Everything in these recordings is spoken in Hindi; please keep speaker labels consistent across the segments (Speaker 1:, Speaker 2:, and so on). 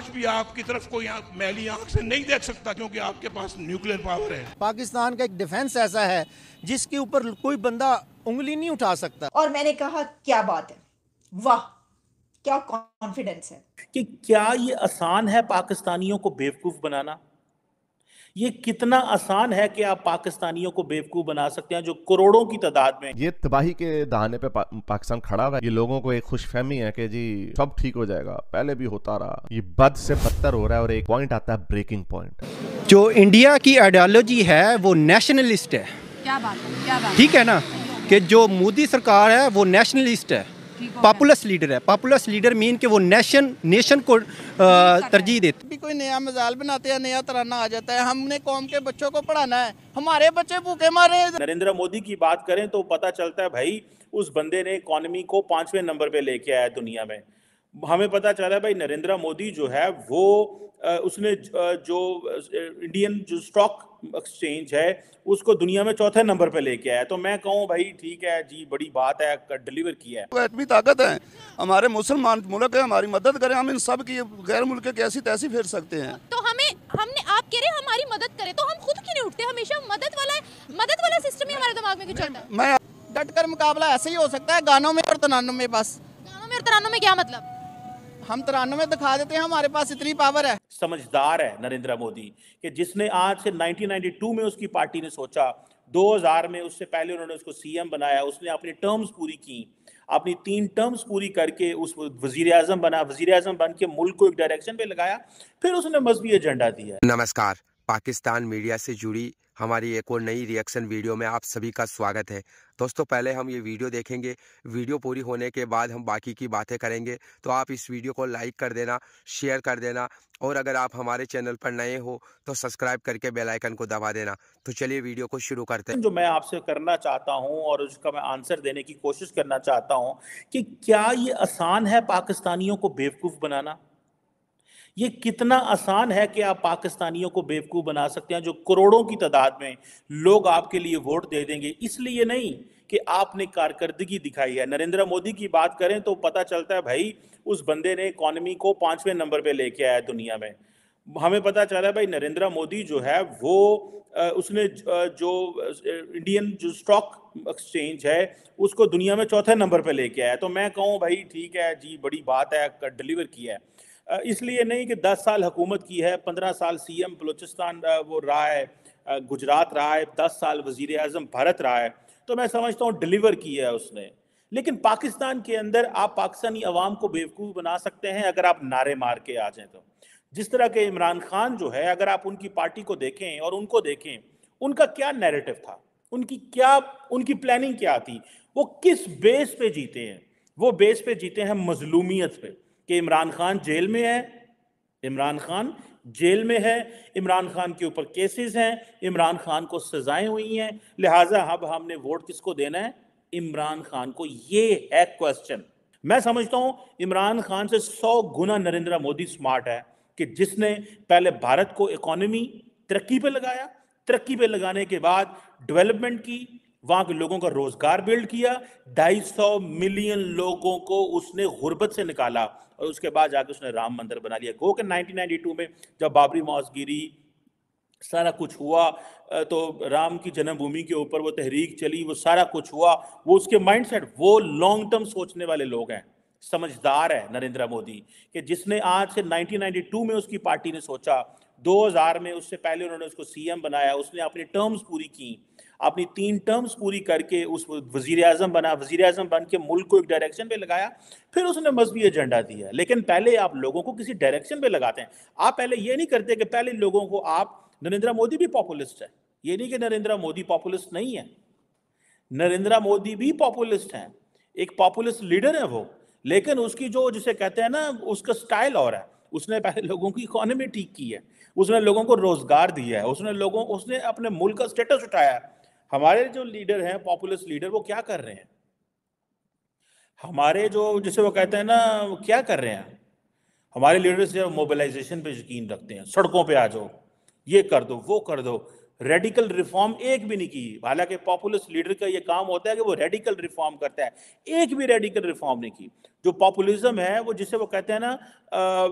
Speaker 1: आज भी आपकी तरफ कोई मैली आंख से नहीं देख सकता क्योंकि आपके पास न्यूक्लियर पावर है
Speaker 2: पाकिस्तान का एक डिफेंस ऐसा है जिसके ऊपर कोई बंदा उंगली नहीं उठा सकता और मैंने कहा
Speaker 1: क्या बात है वाह क्या कॉन्फिडेंस है कि क्या ये आसान है पाकिस्तानियों को बेवकूफ बनाना ये कितना आसान है कि आप पाकिस्तानियों को बेवकूफ बना सकते हैं जो करोड़ों की तादाद में ये
Speaker 2: तबाही के दहाने पे पा, पाकिस्तान खड़ा हुआ है ये लोगों को एक खुशफहमी है कि जी सब ठीक हो जाएगा पहले भी होता रहा ये बद से बदतर हो रहा है और एक पॉइंट आता है ब्रेकिंग पॉइंट जो इंडिया की आइडियोलॉजी है वो नेशनलिस्ट है
Speaker 3: क्या बात है क्या बात
Speaker 2: ठीक है ना कि जो मोदी सरकार है वो नेशनलिस्ट है पॉपुलस लीडर है पॉपुलस लीडर मीन के वो नेशन नेशन को
Speaker 1: तरजीह देते
Speaker 4: भी कोई नया मिजाल बनाते हैं नया तराना आ जाता है हमने कौम के बच्चों को पढ़ाना है हमारे बच्चे भूखे मारे
Speaker 1: नरेंद्र मोदी की बात करें तो पता चलता है भाई उस बंदे ने इकोनॉमी को पांचवें नंबर पे लेके आया दुनिया में हमें पता चला है भाई नरेंद्र मोदी जो है वो उसने जो इंडियन जो स्टॉक एक्सचेंज है उसको दुनिया में चौथे नंबर पे लेके आया तो मैं कहूँ भाई ठीक है जी बड़ी बात है डिलीवर किया है तो इतनी ताकत है हमारे मुसलमान मुल्क है हमारी मदद करें हम इन सब की गैर मुल्क
Speaker 4: कैसी तैसी फेर सकते हैं तो हमें हमने आप कह रहे हैं हमारी मदद करे तो हम खुद क्यों नहीं उठते हमेशा मदद वाला मदद वाला सिस्टम ही हमारे दिमाग में क्यों चलता है मैं डट कर मुकाबला ऐसे ही हो सकता है गानों में और तनानों में बस गानों में और तनानों में क्या मतलब हम तिरानवे दिखा देते हैं हमारे पास
Speaker 1: इतनी पावर है समझदार है नरेंद्र मोदी कि जिसने आज से 1992 में उसकी पार्टी ने सोचा 2000 में उससे पहले उन्होंने उसको सीएम बनाया उसने अपनी टर्म्स पूरी की अपनी तीन टर्म्स पूरी करके उस वजीर बना वजीर अजम बन के मुल्क को एक डायरेक्शन पे लगाया फिर उसने मजहबी एजेंडा दिया
Speaker 3: नमस्कार पाकिस्तान मीडिया से जुड़ी हमारी एक और नई रिएक्शन वीडियो में आप सभी का स्वागत है दोस्तों पहले हम ये वीडियो देखेंगे वीडियो पूरी होने के बाद हम बाकी की बातें करेंगे तो आप इस वीडियो को लाइक कर देना शेयर कर देना और अगर आप हमारे चैनल पर नए हो तो सब्सक्राइब करके बेल आइकन को दबा देना तो चलिए वीडियो को शुरू करते हैं जो
Speaker 1: मैं आपसे करना चाहता हूँ और उसका मैं आंसर देने की कोशिश करना चाहता हूँ कि क्या ये आसान है पाकिस्तानियों को बेवकूफ़ बनाना ये कितना आसान है कि आप पाकिस्तानियों को बेवकूफ़ बना सकते हैं जो करोड़ों की तादाद में लोग आपके लिए वोट दे देंगे इसलिए नहीं कि आपने कारकर्दगी दिखाई है नरेंद्र मोदी की बात करें तो पता चलता है भाई उस बंदे ने इकॉनमी को पाँचवें नंबर पर लेके आया दुनिया में हमें पता चला है भाई नरेंद्र मोदी जो है वो उसने जो इंडियन जो स्टॉक एक्सचेंज है उसको दुनिया में चौथे नंबर पे लेके आया तो मैं कहूँ भाई ठीक है जी बड़ी बात है डिलीवर किया है इसलिए नहीं कि 10 साल हुकूमत की है 15 साल सीएम बलूचिस्तान वो रहा है गुजरात रहा है 10 साल वजीर अजम भारत रहा है तो मैं समझता हूँ डिलीवर किया है उसने लेकिन पाकिस्तान के अंदर आप पाकिस्तानी अवाम को बेवकूफ़ बना सकते हैं अगर आप नारे मार के आ जाएं तो जिस तरह के इमरान खान जो है अगर आप उनकी पार्टी को देखें और उनको देखें उनका क्या नैरेटिव था उनकी क्या उनकी प्लानिंग क्या थी वो किस बेस पे जीते हैं वो बेस पे जीते हैं मजलूमियत पे कि इमरान खान जेल में है इमरान खान जेल में है इमरान खान के ऊपर केसेस हैं इमरान खान को सजाएं हुई हैं लिहाजा अब हमने वोट किसको देना है इमरान खान को ये है क्वेश्चन मैं समझता हूं इमरान खान से सौ गुना नरेंद्र मोदी स्मार्ट है कि जिसने पहले भारत को इकोनॉमी तरक्की पे लगाया तरक्की पे लगाने के बाद डेवलपमेंट की वहां के लोगों का रोजगार बिल्ड किया ढाई सौ मिलियन लोगों को उसने गुर्बत से निकाला और उसके बाद जाकर उसने राम मंदिर बना लिया गो के टू में जब बाबरी मौस गिरी सारा कुछ हुआ तो राम की जन्मभूमि के ऊपर वो तहरीक चली वो सारा कुछ हुआ वो उसके माइंडसेट वो लॉन्ग टर्म सोचने वाले लोग हैं समझदार है नरेंद्र मोदी कि जिसने आज से 1992 में उसकी पार्टी ने सोचा 2000 में उससे पहले उन्होंने उसको सीएम बनाया उसने अपनी टर्म्स पूरी की अपनी तीन टर्म्स पूरी करके उस वजीर अजम बना वजीर अजम बन के मुल्क को एक डायरेक्शन पे लगाया फिर उसने मजहबी एजेंडा दिया लेकिन पहले आप लोगों को किसी डायरेक्शन पे लगाते हैं आप पहले ये नहीं करते कि पहले लोगों को आप नरेंद्र मोदी भी पॉपुलिस्ट है ये नहीं कि नरेंद्र मोदी पॉपुलिस्ट नहीं है नरेंद्र मोदी भी पॉपुलिस्ट हैं एक पॉपुलिस्ट लीडर है वो लेकिन उसकी जो जिसे कहते हैं ना उसका स्टाइल और है उसने पहले लोगों की इकोनॉमी ठीक की है उसने लोगों को रोजगार दिया है उसने लोगों उसने अपने मुल्क का स्टेटस उठाया है हमारे जो लीडर हैं पॉपुलर लीडर वो क्या कर रहे हैं हमारे जो जिसे वो कहते हैं ना क्या कर रहे हैं हमारे लीडर्स जो मोबिलाइजेशन पे यकीन रखते हैं सड़कों पे आ जाओ ये कर दो वो कर दो रेडिकल रिफॉर्म एक भी नहीं की हालांकि पॉपुलिस्ट लीडर का ये काम होता है कि वो रेडिकल रिफॉर्म करता है एक भी रेडिकल रिफॉर्म नहीं की जो पॉपुलिज्म है वो जिसे वो कहते हैं ना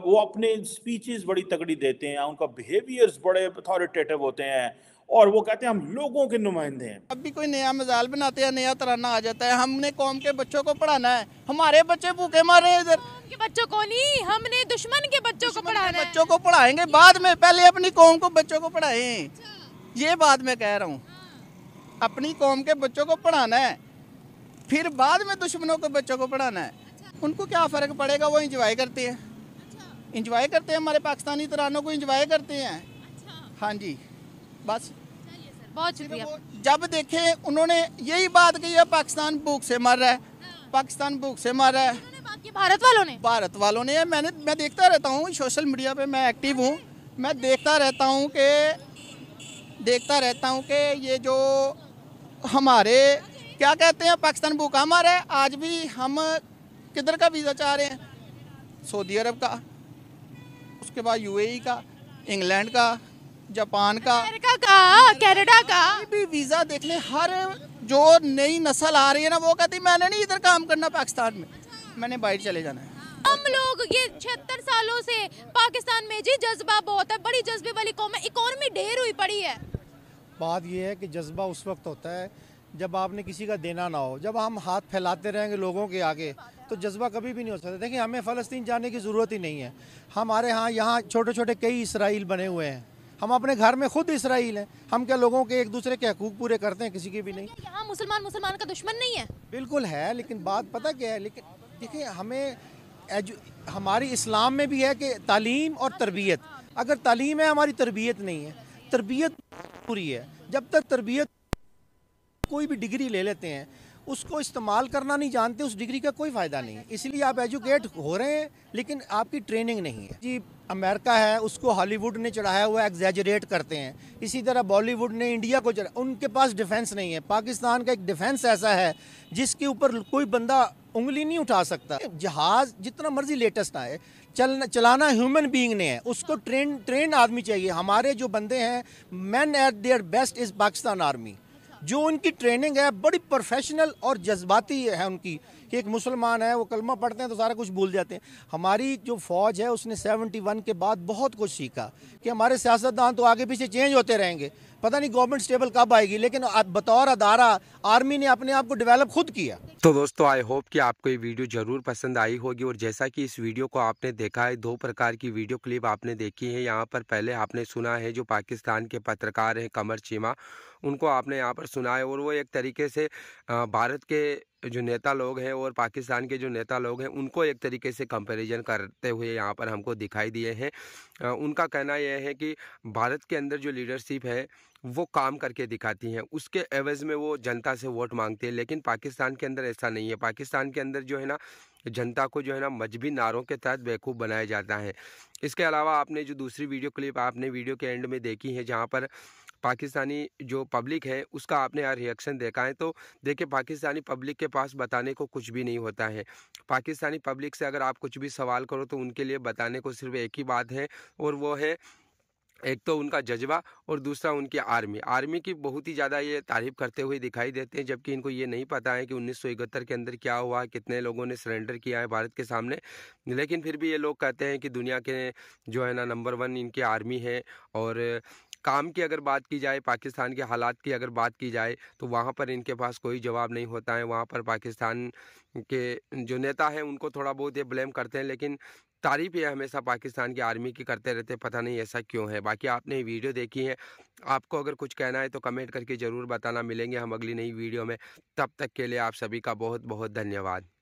Speaker 1: वो अपने स्पीचेस बड़ी तगड़ी देते हैं उनका बिहेवियर्स बड़े अथॉरिटेटिव होते हैं और वो कहते हैं हम लोगों के नुमाइंदे हैं
Speaker 4: अब भी कोई नया मजाल बनाते हैं नया तराना आ जाता है हमने कौम के बच्चों को पढ़ाना है हमारे बच्चे भूखे मारे हैं इधर के बच्चों को नहीं हमने दुश्मन के बच्चों को पढ़ाना है बच्चों को पढ़ाएंगे बाद में पहले अपनी कौम को बच्चों को पढ़ाए अच्छा। ये बात मैं कह रहा हूँ अपनी कौम के बच्चों को पढ़ाना है फिर बाद में दुश्मनों के बच्चों को पढ़ाना है उनको क्या फ़र्क पड़ेगा वो इंजॉय करते हैं इंजॉय करते हैं हमारे पाकिस्तानी तरानों को इंजॉय करते हैं हाँ जी बस बहुत जब देखे उन्होंने यही बात कही है पाकिस्तान भूख से मर रहा है पाकिस्तान भूख से मर रहा है भारत वालों ने भारत वालों ने मैंने मैं देखता रहता हूँ सोशल मीडिया पे मैं एक्टिव हूँ मैं देखता रहता हूँ कि देखता रहता हूँ कि ये जो हमारे क्या कहते हैं पाकिस्तान बुक हमारे आज भी हम किधर का वीज़ा चाह रहे हैं सऊदी अरब का उसके बाद यूएई e का इंग्लैंड का जापान का अमेरिका का कनाडा का भी वीज़ा देख लें हर जो नई नस्ल आ रही है ना वो कहती मैंने नहीं इधर काम करना पाकिस्तान में मैंने बाहर चले जाना है हम लोग ये छिहत्तर सालों से पाकिस्तान में जी जज्बा बहुत है बड़ी जज्बे वाली कौम है इकोनॉमी ढेर हुई पड़ी है
Speaker 2: बात यह है कि जज्बा उस वक्त होता है जब आपने किसी का देना ना हो जब हम हाथ फैलाते रहेंगे लोगों के आगे तो जज्बा कभी भी नहीं हो सकता देखिए हमें फ़लस्तीन जाने की ज़रूरत ही नहीं है हमारे यहाँ यहाँ छोटे छोटे कई इसराइल बने हुए हैं हम अपने घर में खुद इसराइल हैं हम क्या लोगों के एक दूसरे के हकूक पूरे करते हैं किसी के भी नहीं यहाँ मुसलमान मुसलमान का दुश्मन नहीं है बिल्कुल है लेकिन बात पता क्या है लेकिन देखिए हमें एजु हमारी इस्लाम में भी है कि तालीम और तरबियत अगर तालीम है हमारी तरबियत नहीं है तरबियत जरूरी है जब तक तरबियत कोई भी डिग्री ले लेते हैं उसको इस्तेमाल करना नहीं जानते उस डिग्री का कोई फ़ायदा नहीं है इसलिए आप एजुकेट हो रहे हैं लेकिन आपकी ट्रेनिंग नहीं है जी अमेरिका है उसको हॉलीवुड ने चढ़ाया हुआ एग्जेजरेट करते हैं इसी तरह बॉलीवुड ने इंडिया को चढ़ा उनके पास डिफेंस नहीं है पाकिस्तान का एक डिफेंस ऐसा है जिसके ऊपर कोई बंदा उंगली नहीं उठा सकता जहाज जितना मर्जी लेटेस्ट आए चलना चलाना ह्यूमन बीइंग ने है उसको ट्रेन ट्रेन आदमी चाहिए हमारे जो बंदे हैं man at their best is Pakistan army जो उनकी ट्रेनिंग है बड़ी प्रोफेशनल और जज्बाती है उनकी कि एक मुसलमान है वो कलमा पढ़ते हैं तो सारा कुछ भूल जाते हैं हमारी जो फ़ौज है उसने 71 के बाद बहुत कुछ सीखा कि हमारे सियासतदान तो आगे पीछे चेंज होते रहेंगे पता नहीं गवर्नमेंट स्टेबल कब आएगी लेकिन बतौर अदारा आर्मी ने अपने आप को डेवलप खुद किया
Speaker 3: तो दोस्तों आई होप कि आपको ये वीडियो जरूर पसंद आई होगी और जैसा कि इस वीडियो को आपने देखा है दो प्रकार की वीडियो क्लिप आपने देखी है यहाँ पर पहले आपने सुना है जो पाकिस्तान के पत्रकार हैं कमर चीमा उनको आपने यहाँ पर सुना है और वो एक तरीके से भारत के जो नेता लोग हैं और पाकिस्तान के जो नेता लोग हैं उनको एक तरीके से कंपैरिजन करते हुए यहाँ पर हमको दिखाई दिए हैं उनका कहना यह है कि भारत के अंदर जो लीडरशिप है वो काम करके दिखाती हैं उसके एवज में वो जनता से वोट मांगते हैं लेकिन पाकिस्तान के अंदर ऐसा नहीं है पाकिस्तान के अंदर जो है ना जनता को जो है ना मजहबी नारों के तहत बेवकूफ़ बनाया जाता है इसके अलावा आपने जो दूसरी वीडियो क्लिप आपने वीडियो के एंड में देखी है जहाँ पर पाकिस्तानी जो पब्लिक है उसका आपने यार रिएक्शन देखा है तो देखिए पाकिस्तानी पब्लिक के पास बताने को कुछ भी नहीं होता है पाकिस्तानी पब्लिक से अगर आप कुछ भी सवाल करो तो उनके लिए बताने को सिर्फ एक ही बात है और वो है एक तो उनका जज्बा और दूसरा उनकी आर्मी आर्मी की बहुत ही ज़्यादा ये तारीफ करते हुए दिखाई देते हैं जबकि इनको ये नहीं पता है कि उन्नीस के अंदर क्या हुआ कितने लोगों ने सरेंडर किया है भारत के सामने लेकिन फिर भी ये लोग कहते हैं कि दुनिया के जो है ना नंबर वन इनकी आर्मी है और काम की अगर बात की जाए पाकिस्तान के हालात की अगर बात की जाए तो वहाँ पर इनके पास कोई जवाब नहीं होता है वहाँ पर पाकिस्तान के जो नेता हैं उनको थोड़ा बहुत ये ब्लेम करते हैं लेकिन तारीफ ये हमेशा पाकिस्तान की आर्मी की करते रहते हैं पता नहीं ऐसा क्यों है बाकी आपने ये वीडियो देखी है आपको अगर कुछ कहना है तो कमेंट करके ज़रूर बताना मिलेंगे हम अगली नई वीडियो में तब तक के लिए आप सभी का बहुत बहुत धन्यवाद